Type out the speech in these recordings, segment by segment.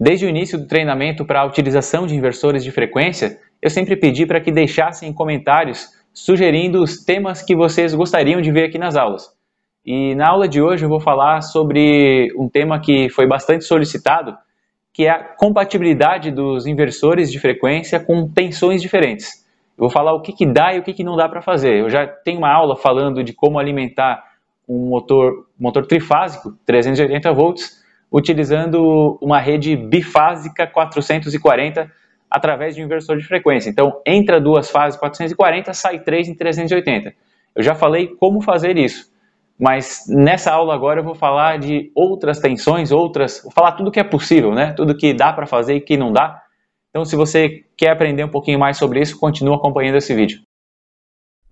Desde o início do treinamento para a utilização de inversores de frequência, eu sempre pedi para que deixassem comentários sugerindo os temas que vocês gostariam de ver aqui nas aulas. E na aula de hoje eu vou falar sobre um tema que foi bastante solicitado, que é a compatibilidade dos inversores de frequência com tensões diferentes. Eu vou falar o que, que dá e o que, que não dá para fazer. Eu já tenho uma aula falando de como alimentar um motor, motor trifásico, 380 volts, utilizando uma rede bifásica 440 através de um inversor de frequência. Então, entra duas fases 440, sai três em 380. Eu já falei como fazer isso, mas nessa aula agora eu vou falar de outras tensões, outras, vou falar tudo que é possível, né? Tudo que dá para fazer e que não dá. Então, se você quer aprender um pouquinho mais sobre isso, continue acompanhando esse vídeo.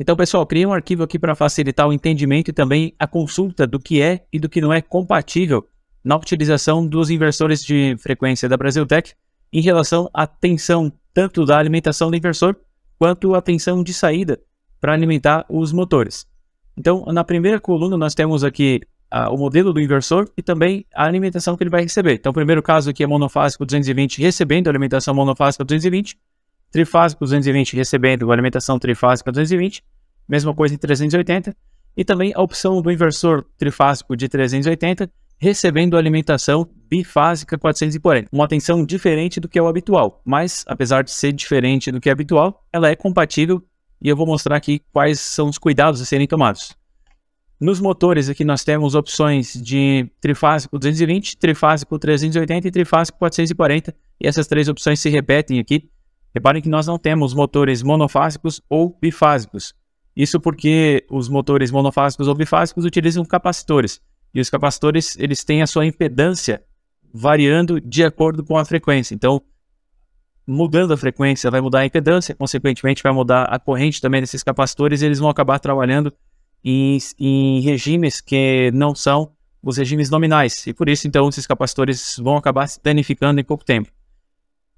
Então, pessoal, criei um arquivo aqui para facilitar o entendimento e também a consulta do que é e do que não é compatível na utilização dos inversores de frequência da Brasiltec em relação à tensão tanto da alimentação do inversor quanto à tensão de saída para alimentar os motores. Então, na primeira coluna nós temos aqui ah, o modelo do inversor e também a alimentação que ele vai receber. Então, o primeiro caso aqui é monofásico 220 recebendo alimentação monofásica 220, trifásico 220 recebendo alimentação trifásica 220, mesma coisa em 380, e também a opção do inversor trifásico de 380 recebendo alimentação bifásica 440. Uma atenção diferente do que é o habitual, mas apesar de ser diferente do que é habitual, ela é compatível e eu vou mostrar aqui quais são os cuidados a serem tomados. Nos motores aqui nós temos opções de trifásico 220, trifásico 380 e trifásico 440 e essas três opções se repetem aqui. Reparem que nós não temos motores monofásicos ou bifásicos. Isso porque os motores monofásicos ou bifásicos utilizam capacitores e os capacitores, eles têm a sua impedância variando de acordo com a frequência. Então, mudando a frequência, vai mudar a impedância, consequentemente vai mudar a corrente também desses capacitores e eles vão acabar trabalhando em, em regimes que não são os regimes nominais. E por isso, então, esses capacitores vão acabar se danificando em pouco tempo.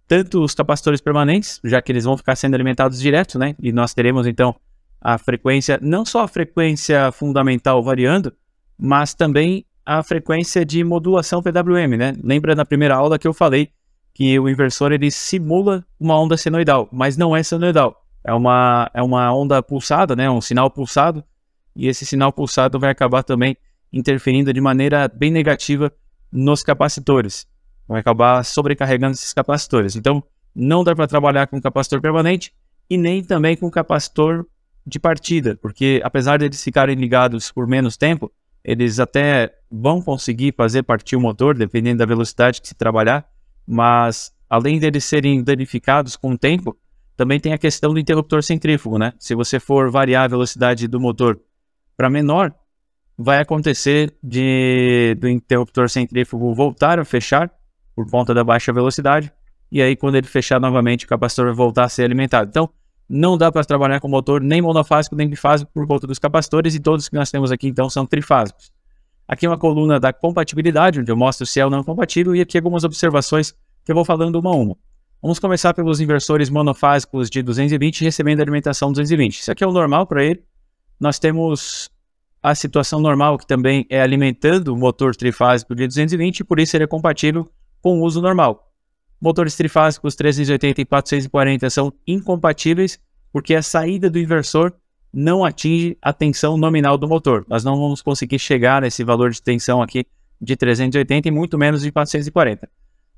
Tanto os capacitores permanentes, já que eles vão ficar sendo alimentados direto, né? E nós teremos, então, a frequência, não só a frequência fundamental variando, mas também a frequência de modulação PWM, né? Lembra na primeira aula que eu falei que o inversor ele simula uma onda senoidal, mas não é senoidal. É uma, é uma onda pulsada, né? Um sinal pulsado. E esse sinal pulsado vai acabar também interferindo de maneira bem negativa nos capacitores. Vai acabar sobrecarregando esses capacitores. Então, não dá para trabalhar com capacitor permanente e nem também com capacitor de partida, porque apesar de eles ficarem ligados por menos tempo, eles até vão conseguir fazer partir o motor, dependendo da velocidade que se trabalhar, mas além deles serem danificados com o tempo, também tem a questão do interruptor centrífugo, né? Se você for variar a velocidade do motor para menor, vai acontecer de do interruptor centrífugo voltar a fechar por conta da baixa velocidade, e aí quando ele fechar novamente, o capacitor vai voltar a ser alimentado. Então, não dá para trabalhar com motor nem monofásico nem bifásico por conta dos capacitores e todos que nós temos aqui então são trifásicos. Aqui é uma coluna da compatibilidade, onde eu mostro se é ou não compatível e aqui algumas observações que eu vou falando uma a uma. Vamos começar pelos inversores monofásicos de 220 recebendo alimentação 220. Isso aqui é o normal para ele. Nós temos a situação normal, que também é alimentando o motor trifásico de 220, e por isso ele é compatível com o uso normal. Motores trifásicos 380 e 440 são incompatíveis porque a saída do inversor não atinge a tensão nominal do motor. Nós não vamos conseguir chegar nesse valor de tensão aqui de 380 e muito menos de 440.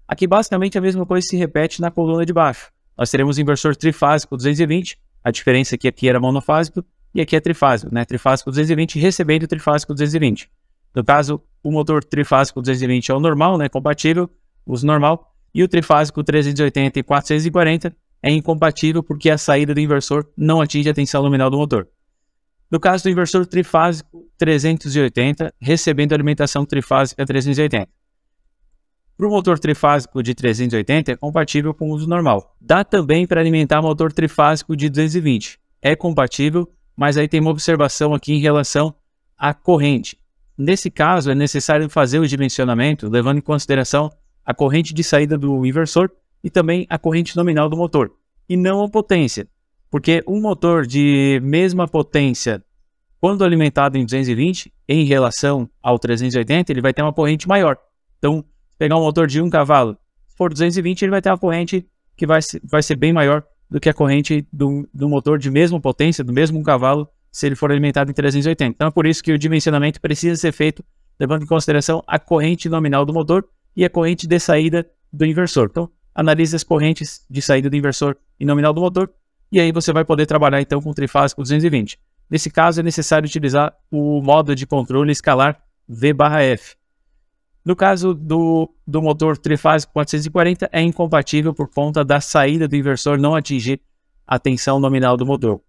Aqui basicamente a mesma coisa se repete na coluna de baixo. Nós teremos inversor trifásico 220, a diferença é que aqui era monofásico e aqui é trifásico, né? Trifásico 220 recebendo trifásico 220. No caso, o motor trifásico 220 é o normal, né? Compatível, uso normal, e o trifásico 380 e 440 é incompatível porque a saída do inversor não atinge a tensão nominal do motor. No caso do inversor trifásico 380, recebendo alimentação trifásica 380. Para o motor trifásico de 380 é compatível com o uso normal. Dá também para alimentar motor trifásico de 220. É compatível, mas aí tem uma observação aqui em relação à corrente. Nesse caso, é necessário fazer o dimensionamento, levando em consideração a corrente de saída do inversor e também a corrente nominal do motor, e não a potência, porque um motor de mesma potência, quando alimentado em 220, em relação ao 380, ele vai ter uma corrente maior. Então, pegar um motor de 1 cavalo, se for 220, ele vai ter uma corrente que vai, vai ser bem maior do que a corrente do, do motor de mesma potência, do mesmo cavalo, se ele for alimentado em 380. Então, é por isso que o dimensionamento precisa ser feito levando em consideração a corrente nominal do motor e a é corrente de saída do inversor. Então, analise as correntes de saída do inversor e nominal do motor, e aí você vai poder trabalhar então com trifásico 220. Nesse caso, é necessário utilizar o modo de controle escalar V/F. No caso do, do motor trifásico 440, é incompatível por conta da saída do inversor não atingir a tensão nominal do motor.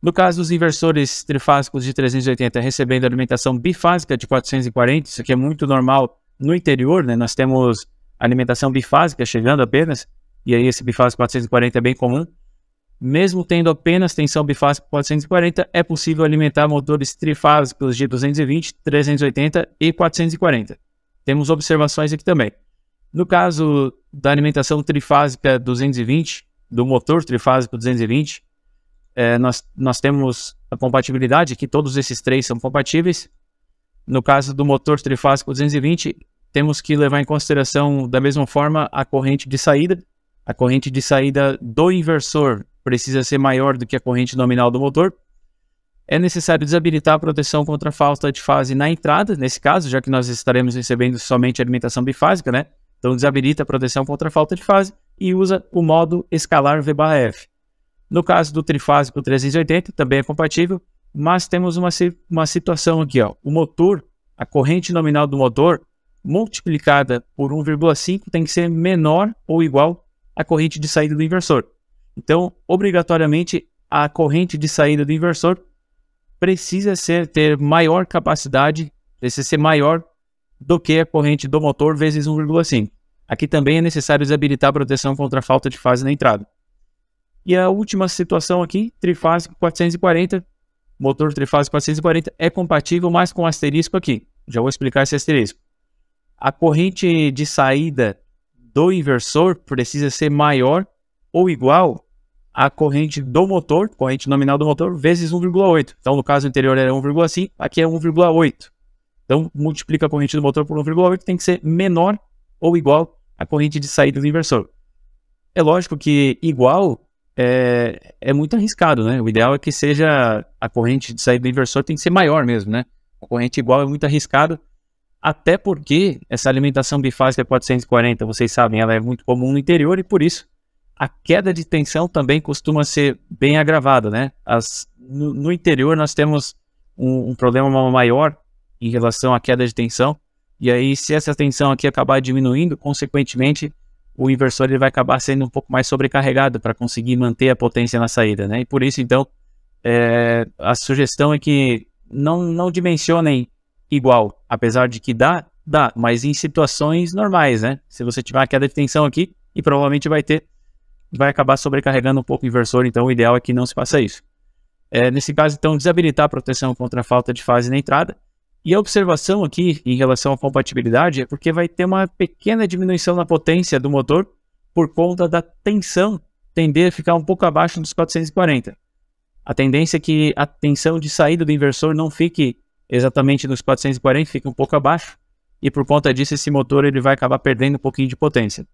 No caso dos inversores trifásicos de 380 recebendo alimentação bifásica de 440, isso aqui é muito normal no interior, né, nós temos alimentação bifásica chegando apenas, e aí esse bifásico 440 é bem comum. Mesmo tendo apenas tensão bifásica 440, é possível alimentar motores trifásicos de 220, 380 e 440. Temos observações aqui também. No caso da alimentação trifásica 220, do motor trifásico 220, é, eh, nós, nós temos a compatibilidade, que todos esses três são compatíveis, no caso do motor trifásico 220, temos que levar em consideração da mesma forma a corrente de saída. A corrente de saída do inversor precisa ser maior do que a corrente nominal do motor. É necessário desabilitar a proteção contra a falta de fase na entrada, nesse caso, já que nós estaremos recebendo somente alimentação bifásica, né? Então desabilita a proteção contra a falta de fase e usa o modo escalar V/F. No caso do trifásico 380, também é compatível, mas temos uma, uma situação aqui, ó. o motor, a corrente nominal do motor multiplicada por 1,5 tem que ser menor ou igual à corrente de saída do inversor. Então, obrigatoriamente, a corrente de saída do inversor precisa ser, ter maior capacidade, precisa ser maior do que a corrente do motor vezes 1,5. Aqui também é necessário desabilitar a proteção contra a falta de fase na entrada. E a última situação aqui, trifásico 440, motor trifásico 440 é compatível, mas com um asterisco aqui. Já vou explicar esse asterisco. A corrente de saída do inversor precisa ser maior ou igual à corrente do motor, corrente nominal do motor, vezes 1,8. Então, no caso anterior era 1,5, aqui é 1,8. Então, multiplica a corrente do motor por 1,8, tem que ser menor ou igual à corrente de saída do inversor. É lógico que igual é, é muito arriscado, né? O ideal é que seja a corrente de saída do inversor tem que ser maior mesmo, né? A corrente igual é muito arriscado, até porque essa alimentação bifásica 440, vocês sabem, ela é muito comum no interior e por isso a queda de tensão também costuma ser bem agravada, né? As, no, no, interior nós temos um, um, problema maior em relação à queda de tensão e aí se essa tensão aqui acabar diminuindo, consequentemente o inversor ele vai acabar sendo um pouco mais sobrecarregado para conseguir manter a potência na saída, né? E por isso, então, é, a sugestão é que não, não dimensionem igual, apesar de que dá, dá, mas em situações normais, né? Se você tiver uma queda de tensão aqui, e provavelmente vai ter, vai acabar sobrecarregando um pouco o inversor, então o ideal é que não se faça isso. É, nesse caso, então, desabilitar a proteção contra a falta de fase na entrada, e a observação aqui em relação à compatibilidade é porque vai ter uma pequena diminuição na potência do motor por conta da tensão tender a ficar um pouco abaixo dos 440. A tendência é que a tensão de saída do inversor não fique exatamente nos 440, fique um pouco abaixo, e por conta disso esse motor ele vai acabar perdendo um pouquinho de potência.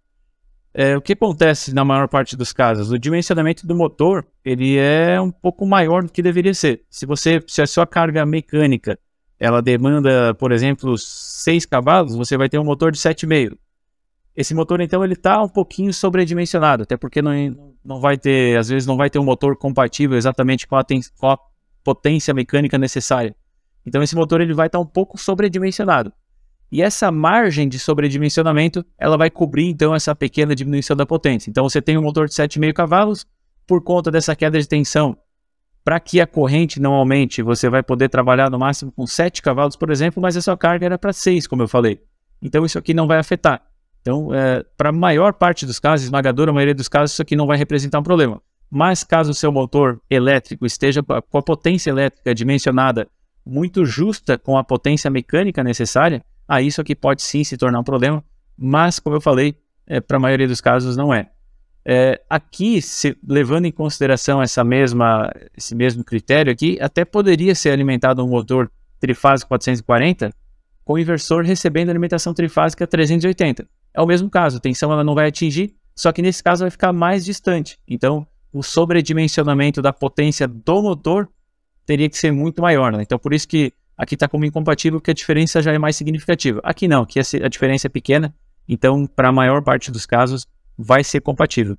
É, o que acontece na maior parte dos casos? O dimensionamento do motor ele é um pouco maior do que deveria ser. Se você se a sua carga mecânica ela demanda, por exemplo, 6 cavalos, você vai ter um motor de 7,5. Esse motor, então, ele está um pouquinho sobredimensionado, até porque não, é, não vai ter, às vezes, não vai ter um motor compatível exatamente com a, com a potência mecânica necessária. Então, esse motor ele vai estar tá um pouco sobredimensionado. E essa margem de sobredimensionamento, ela vai cobrir, então, essa pequena diminuição da potência. Então, você tem um motor de 7,5 cavalos, por conta dessa queda de tensão para que a corrente não aumente, você vai poder trabalhar no máximo com 7 cavalos, por exemplo, mas a sua carga era para 6, como eu falei. Então isso aqui não vai afetar. Então, é, para a maior parte dos casos, esmagadora maioria dos casos, isso aqui não vai representar um problema. Mas caso o seu motor elétrico esteja com a potência elétrica dimensionada muito justa com a potência mecânica necessária, aí isso aqui pode sim se tornar um problema, mas como eu falei, é, para a maioria dos casos não é. É, aqui, se, levando em consideração essa mesma, esse mesmo critério aqui, até poderia ser alimentado um motor trifásico 440 com o inversor recebendo alimentação trifásica 380. É o mesmo caso, a tensão ela não vai atingir, só que nesse caso vai ficar mais distante. Então, o sobredimensionamento da potência do motor teria que ser muito maior. Né? Então, por isso que aqui está como incompatível, porque a diferença já é mais significativa. Aqui não, aqui a diferença é pequena, então, para a maior parte dos casos, vai ser compatível.